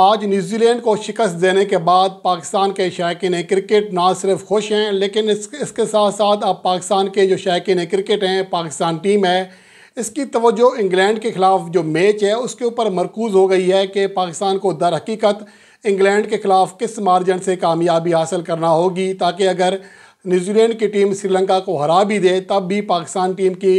आज न्यूजीलैंड को शिकस्त देने के बाद पाकिस्तान के शायक क्रिकेट ना सिर्फ खुश हैं लेकिन इस, इसके साथ साथ अब पाकिस्तान के जो शायक क्रिकेट हैं पाकिस्तान टीम है इसकी तवज्जो इंग्लैंड के ख़िलाफ़ जो मैच है उसके ऊपर मरकूज़ हो गई है कि पाकिस्तान को दर हकीकत इंग्लैंड के ख़िलाफ़ किस मार्जन से कामयाबी हासिल करना होगी ताकि अगर न्यूजीलैंड की टीम श्रीलंका को हरा भी दे तब भी पाकिस्तान टीम की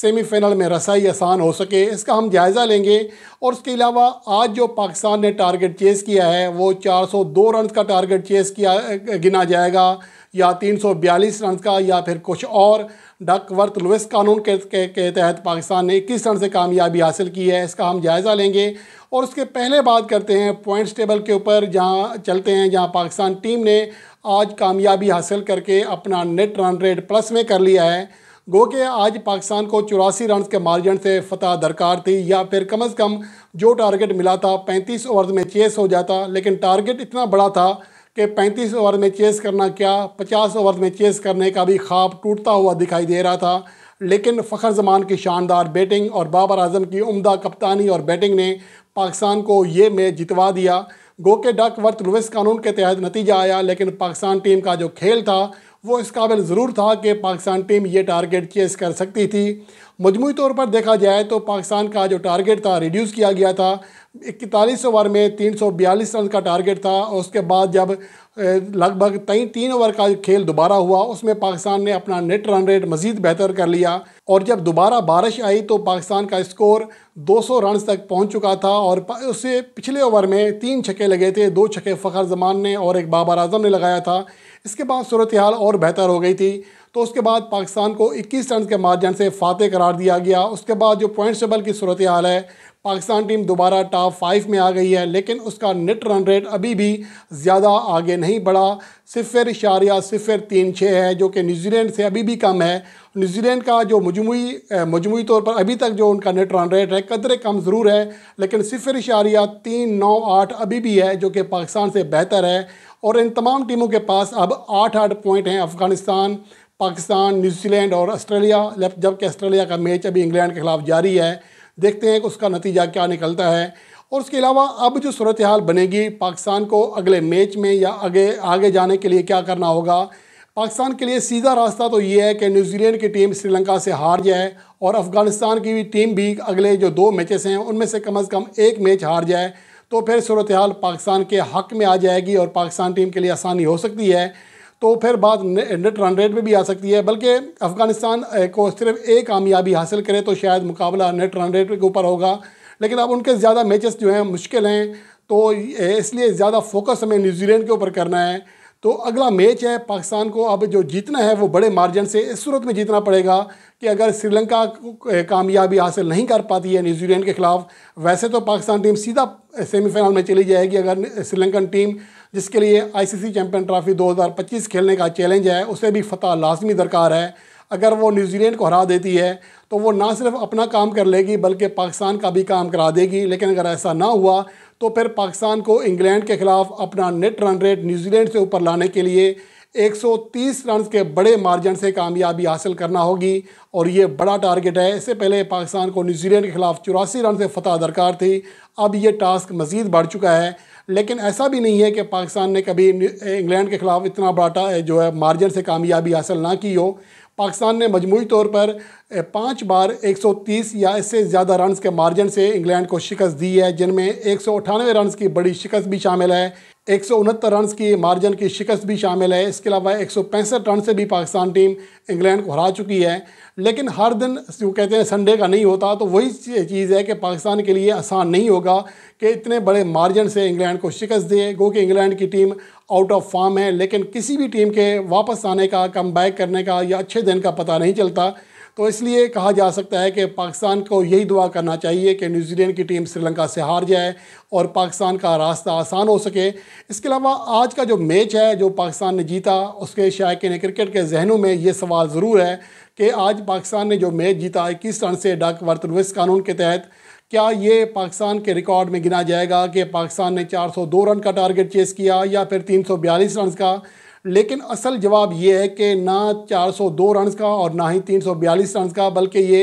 सेमीफाइनल में रसाई आसान हो सके इसका हम जायज़ा लेंगे और उसके अलावा आज जो पाकिस्तान ने टारगेट चेस किया है वो 402 रन का टारगेट चेस किया गिना जाएगा या 342 रन का या फिर कुछ और डक वर्थ लुइस कानून के, के, के तहत पाकिस्तान ने इक्कीस रन से कामयाबी हासिल की है इसका हम जायज़ा लेंगे और उसके पहले बात करते हैं पॉइंट्स टेबल के ऊपर जहाँ चलते हैं जहाँ पाकिस्तान टीम ने आज कामयाबी हासिल करके अपना नेट रन रेट प्लस में कर लिया है गो के आज पाकिस्तान को चौरासी रन के मार्जिन से फतह दरकार थी या फिर कम अज़ कम जो टारगेट मिला था 35 ओवर में चेस हो जाता लेकिन टारगेट इतना बड़ा था कि 35 ओवर में चेस करना क्या 50 ओवर में चेस करने का भी ख्वाब टूटता हुआ दिखाई दे रहा था लेकिन फ़खर जमान की शानदार बैटिंग और बाबर आजम की उमदा कप्तानी और बैटिंग ने पाकिस्तान को ये मैच जितवा दिया गो के डक वर्थ लुइस कानून के तहत नतीजा आया लेकिन पाकिस्तान टीम का जो खेल था वो इस काबिल ज़रूर था कि पाकिस्तान टीम ये टारगेट चेस कर सकती थी मजमू तौर पर देखा जाए तो पाकिस्तान का जो टारगेट था रिड्यूस किया गया था इकतालीस ओवर में तीन सौ बयालीस रन का टारगेट था और उसके बाद जब लगभग तीन तीन ओवर का खेल दोबारा हुआ उसमें पाकिस्तान ने अपना नेट रन रेट मज़ीद बेहतर कर लिया और जब दोबारा बारिश आई तो पाकिस्तान का स्कोर 200 रन तक पहुंच चुका था और उससे पिछले ओवर में तीन छक्के लगे थे दो छक्के फ़खर जमान ने और एक बाबर आजम ने लगाया था इसके बाद सूरत हाल और बेहतर हो गई थी तो उसके बाद पाकिस्तान को 21 रन के मार्जन से फातह करार दिया गया उसके बाद जो पॉइंट टेबल की सूरत हाल है पाकिस्तान टीम दोबारा टॉप फाइव में आ गई है लेकिन उसका नेट रन रेट अभी भी ज़्यादा आगे नहीं बढ़ा सिफर इशारिया सिफर तीन छः है जो कि न्यूजीलैंड से अभी भी कम है न्यूजीलैंड का जो मजमू मजमू तौर पर अभी तक जो उनका नेट रन रेट है कदरे कम ज़रूर है लेकिन सिफर इशारिया तीन नौ आठ अभी भी है जो कि पाकिस्तान से बेहतर है और इन तमाम टीमों के पास अब आठ आठ पॉइंट हैं अफ़गानिस्तान पाकिस्तान न्यूजीलैंड और ऑस्ट्रेलिया जबकि ऑस्ट्रेलिया का मैच अभी इंग्लैंड के खिलाफ जारी है देखते हैं कि उसका नतीजा क्या निकलता है और उसके अलावा अब जो सूरत हाल बनेगी पाकिस्तान को अगले मैच में या आगे आगे जाने के लिए क्या करना होगा पाकिस्तान के लिए सीधा रास्ता तो ये है कि न्यूजीलैंड की टीम श्रीलंका से हार जाए और अफ़गानिस्तान की भी टीम भी अगले जो दो मैचेस हैं उनमें से कम अज़ कम एक मैच हार जाए तो फिर सूरत हाल पाकिस्तान के हक में आ जाएगी और पाकिस्तान टीम के लिए आसानी हो सकती है तो फिर बात नेट रन रेट में भी आ सकती है बल्कि अफ़गानिस्तान को सिर्फ एक कामयाबी हासिल करे तो शायद मुकाबला नेट रन रेट के ऊपर होगा लेकिन अब उनके ज़्यादा मैचेस जो हैं मुश्किल हैं तो इसलिए ज़्यादा फोकस हमें न्यूजीलैंड के ऊपर करना है तो अगला मैच है पाकिस्तान को अब जो जीतना है वो बड़े मार्जिन से इस सूरत में जीतना पड़ेगा कि अगर श्रीलंका कामयाबी हासिल नहीं कर पाती है न्यूजीलैंड के ख़िलाफ़ वैसे तो पाकिस्तान टीम सीधा सेमीफाइनल में चली जाएगी अगर श्रीलंकन टीम जिसके लिए आईसीसी चैंपियन ट्रॉफी 2025 खेलने का चैलेंज है उसे भी फतह लाजमी दरकार है अगर वो न्यूजीलैंड को हरा देती है तो वो ना सिर्फ अपना काम कर लेगी बल्कि पाकिस्तान का भी काम करा देगी लेकिन अगर ऐसा ना हुआ तो फिर पाकिस्तान को इंग्लैंड के खिलाफ अपना नेट रन रेट न्यूजीलैंड से ऊपर लाने के लिए 130 रन के बड़े मार्जिन से कामयाबी हासिल करना होगी और ये बड़ा टारगेट है इससे पहले पाकिस्तान को न्यूजीलैंड के खिलाफ चौरासी रन से फतह दरकार थी अब ये टास्क मज़ीद बढ़ चुका है लेकिन ऐसा भी नहीं है कि पाकिस्तान ने कभी इंग्लैंड के खिलाफ इतना बड़ा जो है मार्जिन से कामयाबी हासिल ना की हो पाकिस्तान ने मजमू तौर पर पाँच बार 130 या इससे ज़्यादा रन के मार्जिन से इंग्लैंड को शिकस्त दी है जिनमें एक सौ अठानवे रन की बड़ी शिकस्त भी शामिल है एक सौ उनहत्तर रन की मार्जिन की शिकस्त भी शामिल है इसके अलावा एक सौ पैंसठ रन से भी पाकिस्तान टीम इंग्लैंड को हरा चुकी है लेकिन हर दिन जो कहते हैं संडे का नहीं होता तो वही चीज़ है कि पाकिस्तान के लिए आसान नहीं होगा कि इतने बड़े मार्जिन से इंग्लैंड को शिकस्त दे गो कि इंग्लैंड की टीम आउट ऑफ फॉर्म है लेकिन किसी भी टीम के वापस आने का कम बैक करने का या अच्छे दिन का पता नहीं चलता तो इसलिए कहा जा सकता है कि पाकिस्तान को यही दुआ करना चाहिए कि न्यूजीलैंड की टीम श्रीलंका से हार जाए और पाकिस्तान का रास्ता आसान हो सके इसके अलावा आज का जो मैच है जो पाकिस्तान ने जीता उसके शायक क्रिकेट के जहनों में ये सवाल ज़रूर है कि आज पाकिस्तान ने जो मैच जीता इक्कीस रन से डाक वर्तलविस कानून के तहत क्या ये पाकिस्तान के रिकॉर्ड में गिना जाएगा कि पाकिस्तान ने 402 रन का टारगेट चेस किया या फिर 342 रन का लेकिन असल जवाब ये है कि ना 402 रन का और ना ही 342 रन का बल्कि ये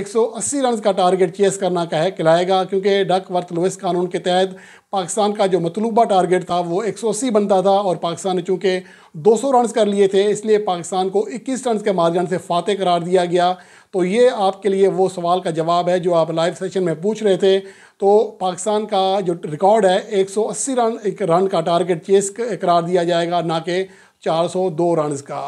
180 रन का टारगेट चेस करना का है कहलाएगा क्योंकि डक वर्थ लुइस कानून के तहत पाकिस्तान का जो मतलूबा टारगेट था वो 180 बनता था और पाकिस्तान ने चूँकि 200 रन कर लिए थे इसलिए पाकिस्तान को 21 रन के मार्जन से फातह करार दिया गया तो ये आपके लिए वो सवाल का जवाब है जो आप लाइव सेशन में पूछ रहे थे तो पाकिस्तान का जो रिकॉर्ड है 180 रन एक रन का टारगेट चेस करार दिया जाएगा ना कि 402 रन का